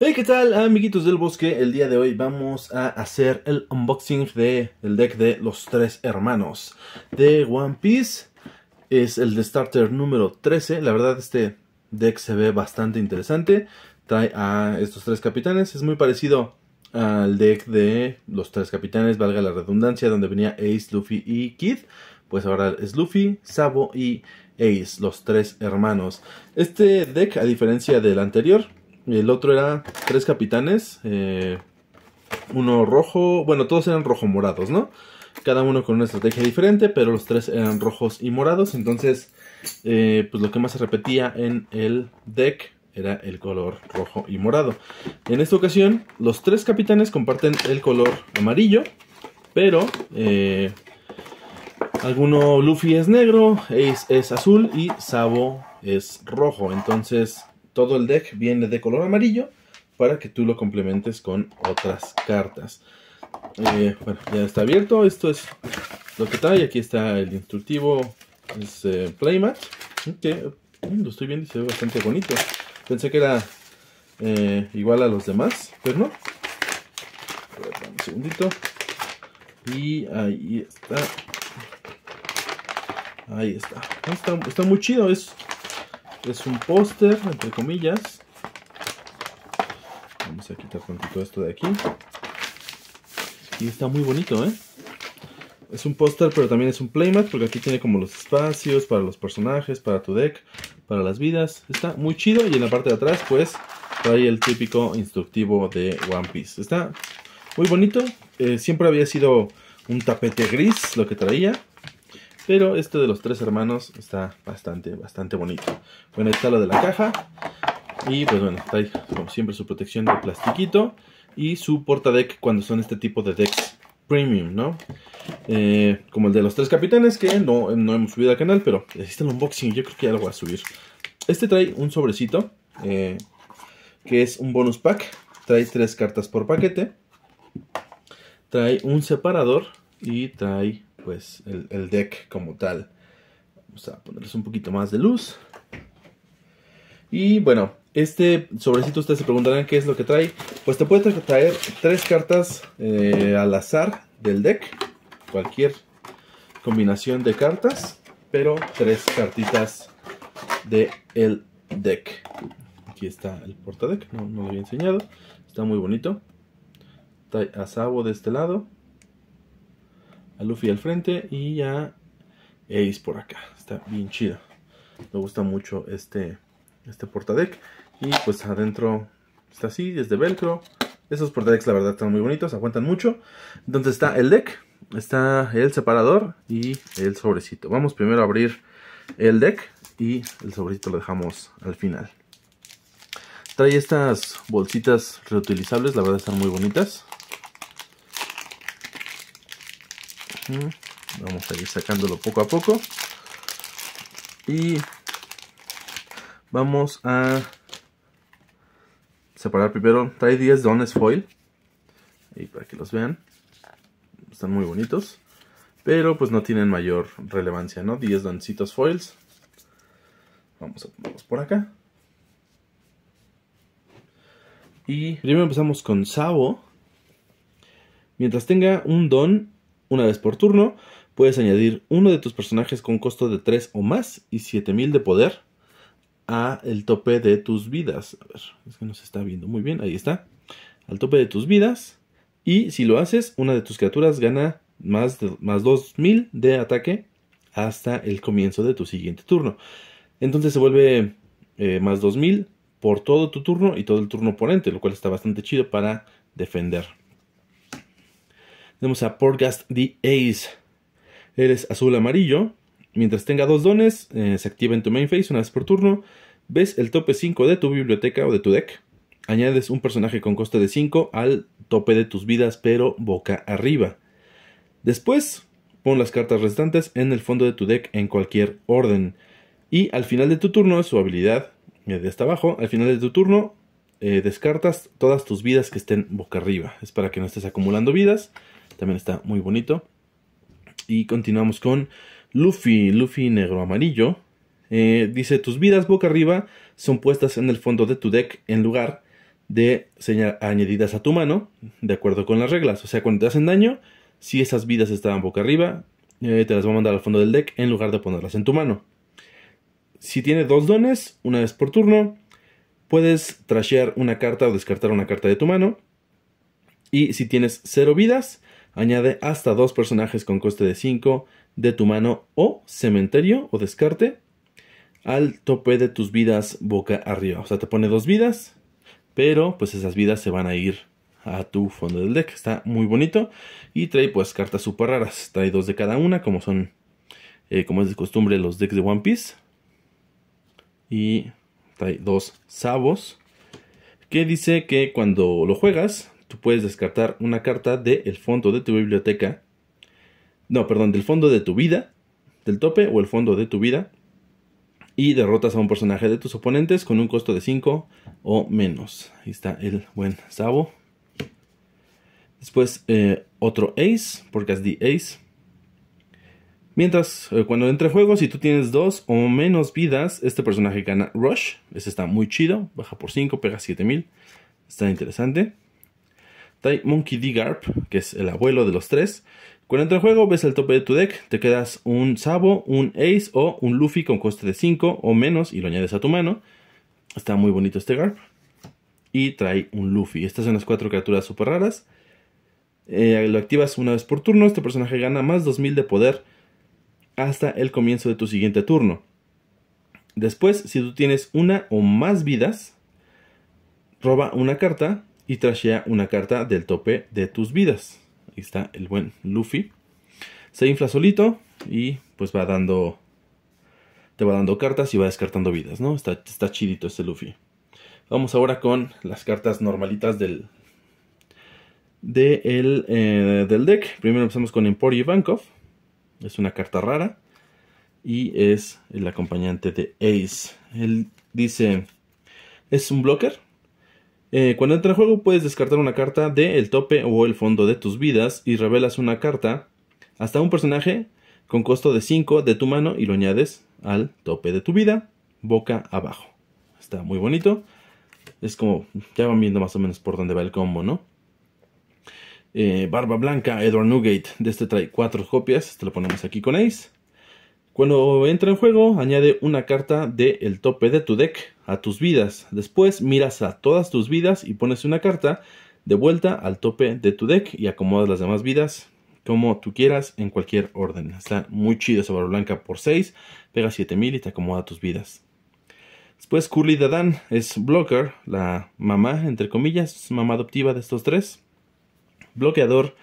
Hey, ¿qué tal amiguitos del bosque? El día de hoy vamos a hacer el unboxing del el deck de los tres hermanos de One Piece. Es el de starter número 13. La verdad este deck se ve bastante interesante. Trae a estos tres capitanes. Es muy parecido al deck de los tres capitanes, valga la redundancia, donde venía Ace, Luffy y Kid. Pues ahora es Luffy, Sabo y Ace, los tres hermanos. Este deck, a diferencia del anterior, el otro era tres capitanes. Eh, uno rojo. Bueno, todos eran rojo-morados, ¿no? Cada uno con una estrategia diferente, pero los tres eran rojos y morados. Entonces, eh, pues lo que más se repetía en el deck era el color rojo y morado. En esta ocasión, los tres capitanes comparten el color amarillo, pero eh, alguno Luffy es negro, Ace es azul y Sabo es rojo. Entonces, todo el deck viene de color amarillo para que tú lo complementes con otras cartas. Eh, bueno, ya está abierto. Esto es lo que trae. Aquí está el instructivo. Es eh, Playmat. Que mm, lo estoy viendo y se ve bastante bonito. Pensé que era eh, igual a los demás, pero no. A ver, un segundito. Y ahí está. Ahí está. Está, está muy chido. Es es un póster, entre comillas. Vamos a quitar poquito esto de aquí. Y está muy bonito, ¿eh? Es un póster, pero también es un playmat, porque aquí tiene como los espacios para los personajes, para tu deck, para las vidas. Está muy chido y en la parte de atrás, pues, trae el típico instructivo de One Piece. Está muy bonito. Eh, siempre había sido un tapete gris lo que traía. Pero este de los tres hermanos está bastante, bastante bonito. Bueno, está lo de la caja. Y pues bueno, trae como siempre su protección de plastiquito. Y su portadeck cuando son este tipo de decks premium, ¿no? Eh, como el de los tres capitanes que no, no hemos subido al canal, pero existe el unboxing, yo creo que ya lo voy a subir. Este trae un sobrecito, eh, que es un bonus pack. Trae tres cartas por paquete. Trae un separador y trae pues el, deck como tal. Vamos a ponerles un poquito más de luz. Y bueno, este sobrecito ustedes se preguntarán qué es lo que trae. Pues te puede traer tres cartas eh, al azar del deck. Cualquier combinación de cartas. Pero tres cartitas de el deck. Aquí está el portadeck. No, no lo había enseñado. Está muy bonito. Está Asabo de este lado a Luffy al frente y a Ace por acá. Está bien chido. Me gusta mucho este, este portadeck. Y pues adentro está así, es de velcro. Esos portadecks la verdad están muy bonitos, aguantan mucho. Entonces está el deck, está el separador y el sobrecito. Vamos primero a abrir el deck y el sobrecito lo dejamos al final. Trae estas bolsitas reutilizables, la verdad están muy bonitas. Vamos a ir sacándolo poco a poco. Y vamos a separar primero. Trae 10 dones foil. y para que los vean. Están muy bonitos. Pero pues no tienen mayor relevancia, ¿no? 10 doncitos foils. Vamos a ponerlos por acá. Y primero empezamos con Sabo. Mientras tenga un don, una vez por turno, puedes añadir uno de tus personajes con costo de 3 o más y 7000 de poder a el tope de tus vidas. A ver, es que no se está viendo muy bien, ahí está. Al tope de tus vidas. Y si lo haces, una de tus criaturas gana más, más 2000 de ataque hasta el comienzo de tu siguiente turno. Entonces se vuelve eh, más 2000 por todo tu turno y todo el turno oponente, lo cual está bastante chido para defender. Tenemos a Podcast the Ace. Eres azul amarillo. Mientras tenga dos dones, eh, se activa en tu main phase una vez por turno. Ves el tope 5 de tu biblioteca o de tu deck. Añades un personaje con coste de 5 al tope de tus vidas, pero boca arriba. Después, pon las cartas restantes en el fondo de tu deck en cualquier orden. Y al final de tu turno, su habilidad, eh, de hasta abajo, al final de tu turno, eh, descartas todas tus vidas que estén boca arriba. Es para que no estés acumulando vidas. También está muy bonito. Y continuamos con Luffy, Luffy negro amarillo. Eh, dice, tus vidas boca arriba son puestas en el fondo de tu deck en lugar de añadidas a tu mano, de acuerdo con las reglas. O sea, cuando te hacen daño, si esas vidas estaban boca arriba, eh, te las va a mandar al fondo del deck en lugar de ponerlas en tu mano. Si tiene dos dones, una vez por turno, puedes trashear una carta o descartar una carta de tu mano. Y si tienes cero vidas, Añade hasta dos personajes con coste de 5 de tu mano o cementerio o descarte al tope de tus vidas boca arriba. O sea, te pone dos vidas, pero pues esas vidas se van a ir a tu fondo del deck. Está muy bonito y trae pues cartas super raras. Trae dos de cada una, como son, eh, como es de costumbre, los decks de One Piece. Y trae dos sabos que dice que cuando lo juegas tú puedes descartar una carta del fondo de tu biblioteca. No, perdón, del fondo de tu vida, del tope o el fondo de tu vida. Y derrotas a un personaje de tus oponentes con un costo de 5 o menos. Ahí está el buen Sabo. Después eh, otro ace, porque es the ace. Mientras, eh, cuando entre juego, si tú tienes dos o menos vidas, este personaje gana Rush. Ese está muy chido, baja por 5, pega 7000. Está interesante. Trae Monkey D. Garp, que es el abuelo de los tres. Cuando entra el juego, ves el tope de tu deck, te quedas un Sabo, un Ace o un Luffy con coste de 5 o menos y lo añades a tu mano. Está muy bonito este Garp. Y trae un Luffy. Estas son las cuatro criaturas super raras. Eh, lo activas una vez por turno. Este personaje gana más 2000 de poder hasta el comienzo de tu siguiente turno. Después, si tú tienes una o más vidas, roba una carta y trashea una carta del tope de tus vidas. Ahí está el buen Luffy. Se infla solito y pues va dando... Te va dando cartas y va descartando vidas, ¿no? Está, está chidito este Luffy. Vamos ahora con las cartas normalitas del, de eh, del deck. Primero empezamos con Emporio Bankov Es una carta rara. Y es el acompañante de Ace. Él dice, es un blocker eh, cuando entra en juego puedes descartar una carta del el tope o el fondo de tus vidas y revelas una carta hasta un personaje con costo de 5 de tu mano y lo añades al tope de tu vida, boca abajo. Está muy bonito. Es como, ya van viendo más o menos por dónde va el combo, ¿no? Eh, barba Blanca, Edward Newgate de este trae 4 copias, te lo ponemos aquí con Ace. Cuando entra en juego, añade una carta del tope de tu deck a tus vidas. Después miras a todas tus vidas y pones una carta de vuelta al tope de tu deck y acomodas las demás vidas como tú quieras en cualquier orden. Está muy chido esa barra blanca por 6, pega 7000 y te acomoda tus vidas. Después Curly Dadan es blocker, la mamá, entre comillas, mamá adoptiva de estos tres. Bloqueador.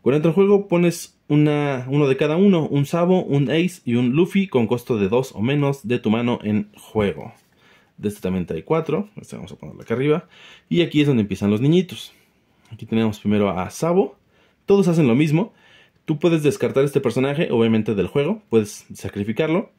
Cuando entra en juego pones una, uno de cada uno, un Sabo, un Ace y un Luffy con costo de 2 o menos de tu mano en juego. De este también hay 4, este vamos a ponerlo acá arriba. Y aquí es donde empiezan los niñitos. Aquí tenemos primero a Sabo, todos hacen lo mismo. Tú puedes descartar este personaje, obviamente del juego, puedes sacrificarlo.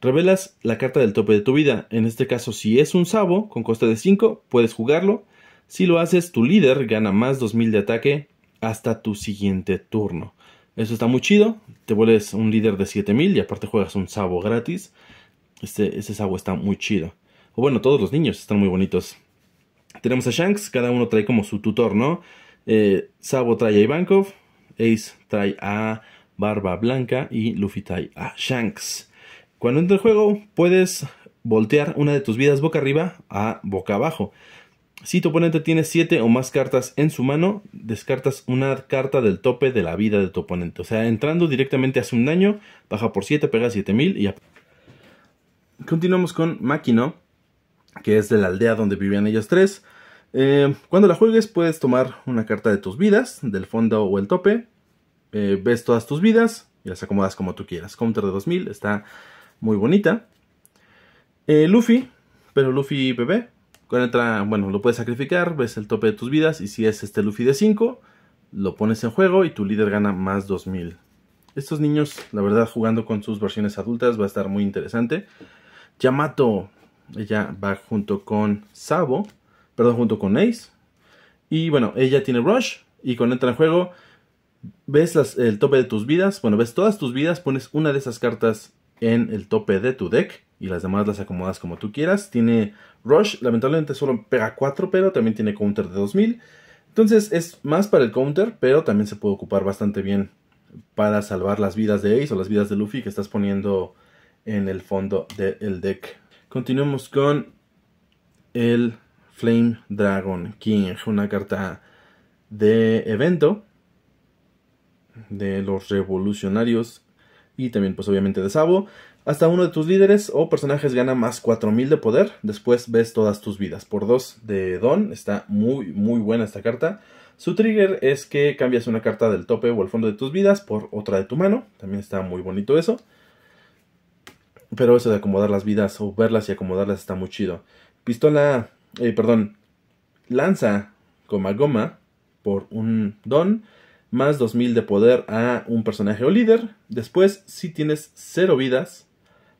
Revelas la carta del tope de tu vida. En este caso, si es un Sabo con costo de 5, puedes jugarlo. Si lo haces, tu líder gana más 2000 de ataque hasta tu siguiente turno. Eso está muy chido. Te vuelves un líder de 7000 y aparte juegas un Sabo gratis. Este, ese Sabo está muy chido. O bueno, todos los niños están muy bonitos. Tenemos a Shanks, cada uno trae como su tutor, ¿no? Eh, sabo trae a Ivankov, Ace trae a Barba Blanca y Luffy trae a Shanks. Cuando entra el juego, puedes voltear una de tus vidas boca arriba a boca abajo. Si tu oponente tiene 7 o más cartas en su mano, descartas una carta del tope de la vida de tu oponente. O sea, entrando directamente hace un daño, baja por 7, pega 7000 y... Continuamos con Máquino, que es de la aldea donde vivían ellos tres. Eh, cuando la juegues puedes tomar una carta de tus vidas, del fondo o el tope. Eh, ves todas tus vidas y las acomodas como tú quieras. Counter de 2000, está muy bonita. Eh, Luffy, pero Luffy bebé, bueno, lo puedes sacrificar, ves el tope de tus vidas y si es este Luffy de 5, lo pones en juego y tu líder gana más 2000. Estos niños, la verdad, jugando con sus versiones adultas va a estar muy interesante. Yamato, ella va junto con Sabo, perdón, junto con Ace. Y bueno, ella tiene Rush y cuando entra en juego ves el tope de tus vidas, bueno, ves todas tus vidas, pones una de esas cartas en el tope de tu deck y las demás las acomodas como tú quieras. Tiene Rush, lamentablemente solo pega 4, pero también tiene counter de 2000. Entonces es más para el counter, pero también se puede ocupar bastante bien para salvar las vidas de Ace o las vidas de Luffy que estás poniendo en el fondo del deck. Continuemos con el Flame Dragon King, una carta de evento de los revolucionarios y también pues obviamente de Sabo. Hasta uno de tus líderes o personajes gana más 4000 de poder. Después ves todas tus vidas. Por 2 de Don. Está muy, muy buena esta carta. Su trigger es que cambias una carta del tope o el fondo de tus vidas por otra de tu mano. También está muy bonito eso. Pero eso de acomodar las vidas o verlas y acomodarlas está muy chido. Pistola, eh, perdón, lanza coma goma por un don más 2000 de poder a un personaje o líder. Después, si tienes 0 vidas,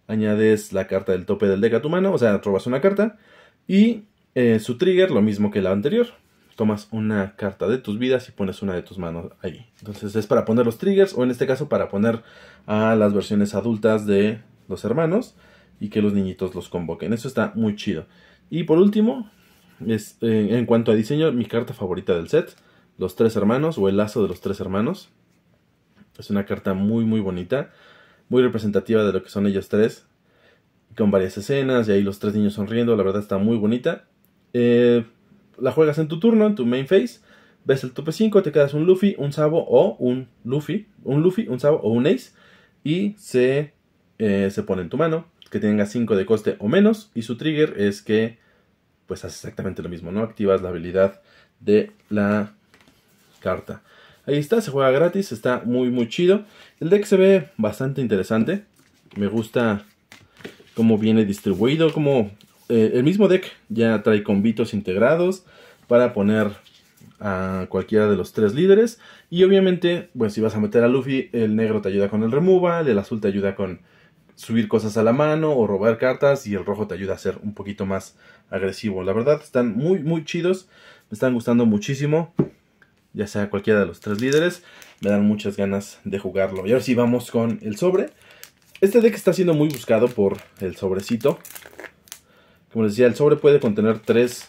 añades la carta del tope del deck a tu mano, o sea, robas una carta. Y eh, su trigger, lo mismo que la anterior. Tomas una carta de tus vidas y pones una de tus manos ahí. Entonces es para poner los triggers o en este caso para poner a las versiones adultas de los hermanos y que los niñitos los convoquen. Eso está muy chido. Y por último, es, eh, en cuanto a diseño, mi carta favorita del set, los tres hermanos o el lazo de los tres hermanos. Es una carta muy muy bonita muy representativa de lo que son ellos tres, con varias escenas y ahí los tres niños sonriendo, la verdad está muy bonita. Eh, la juegas en tu turno, en tu main phase, ves el tope 5, te quedas un Luffy, un Sabo o un Luffy, un Luffy, un Sabo o un Ace y se, eh, se pone en tu mano, que tenga 5 de coste o menos y su trigger es que pues haces exactamente lo mismo, ¿no? Activas la habilidad de la carta. Ahí está, se juega gratis, está muy muy chido. El deck se ve bastante interesante. Me gusta cómo viene distribuido, como eh, el mismo deck ya trae convitos integrados para poner a cualquiera de los tres líderes. Y obviamente, bueno, pues, si vas a meter a Luffy, el negro te ayuda con el removal, el azul te ayuda con subir cosas a la mano o robar cartas y el rojo te ayuda a ser un poquito más agresivo. La verdad, están muy, muy chidos. Me están gustando muchísimo ya sea cualquiera de los tres líderes, me dan muchas ganas de jugarlo. Y ahora sí vamos con el sobre. Este deck está siendo muy buscado por el sobrecito. Como les decía, el sobre puede contener tres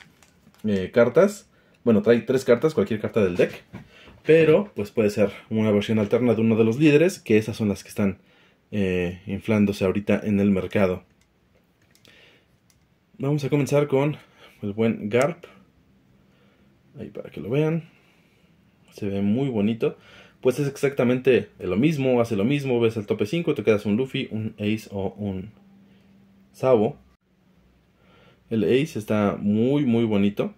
eh, cartas. Bueno, trae tres cartas, cualquier carta del deck. Pero, pues puede ser una versión alterna de uno de los líderes, que esas son las que están eh, inflándose ahorita en el mercado. Vamos a comenzar con el buen Garp. Ahí para que lo vean se ve muy bonito. Pues es exactamente lo mismo, hace lo mismo, ves el tope 5, te quedas un Luffy, un Ace o un Sabo. El Ace está muy muy bonito.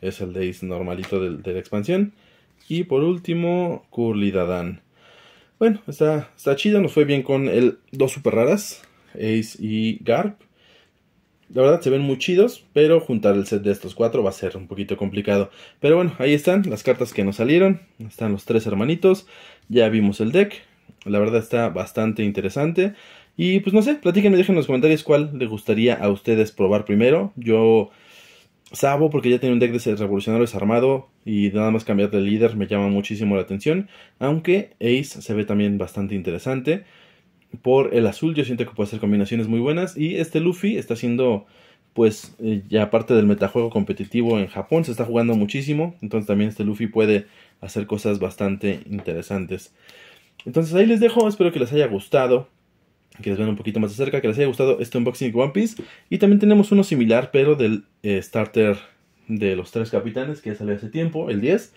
Es el de Ace normalito de, la expansión. Y por último, Curly Dadan. Bueno, está, está chida, nos fue bien con el dos super raras, Ace y Garp. La verdad se ven muy chidos, pero juntar el set de estos cuatro va a ser un poquito complicado. Pero bueno, ahí están las cartas que nos salieron. Están los tres hermanitos. Ya vimos el deck. La verdad está bastante interesante. Y pues no sé, platíquenme, dejen en los comentarios cuál le gustaría a ustedes probar primero. Yo Sabo, porque ya tenía un deck de revolucionarios armado y nada más cambiar de líder me llama muchísimo la atención. Aunque Ace se ve también bastante interesante por el azul. Yo siento que puede hacer combinaciones muy buenas. Y este Luffy está siendo, pues, eh, ya parte del metajuego competitivo en Japón. Se está jugando muchísimo. Entonces también este Luffy puede hacer cosas bastante interesantes. Entonces ahí les dejo. Espero que les haya gustado. Que les vean un poquito más de cerca. Que les haya gustado este unboxing de One Piece. Y también tenemos uno similar, pero del eh, starter de los tres capitanes que ya salió hace tiempo, el 10.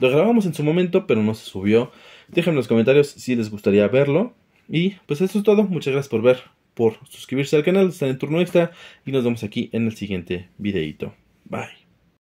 Lo grabamos en su momento, pero no se subió. Déjenme en los comentarios si les gustaría verlo. Y pues eso es todo. Muchas gracias por ver, por suscribirse al canal, estar en turno extra. Y nos vemos aquí en el siguiente videito. Bye.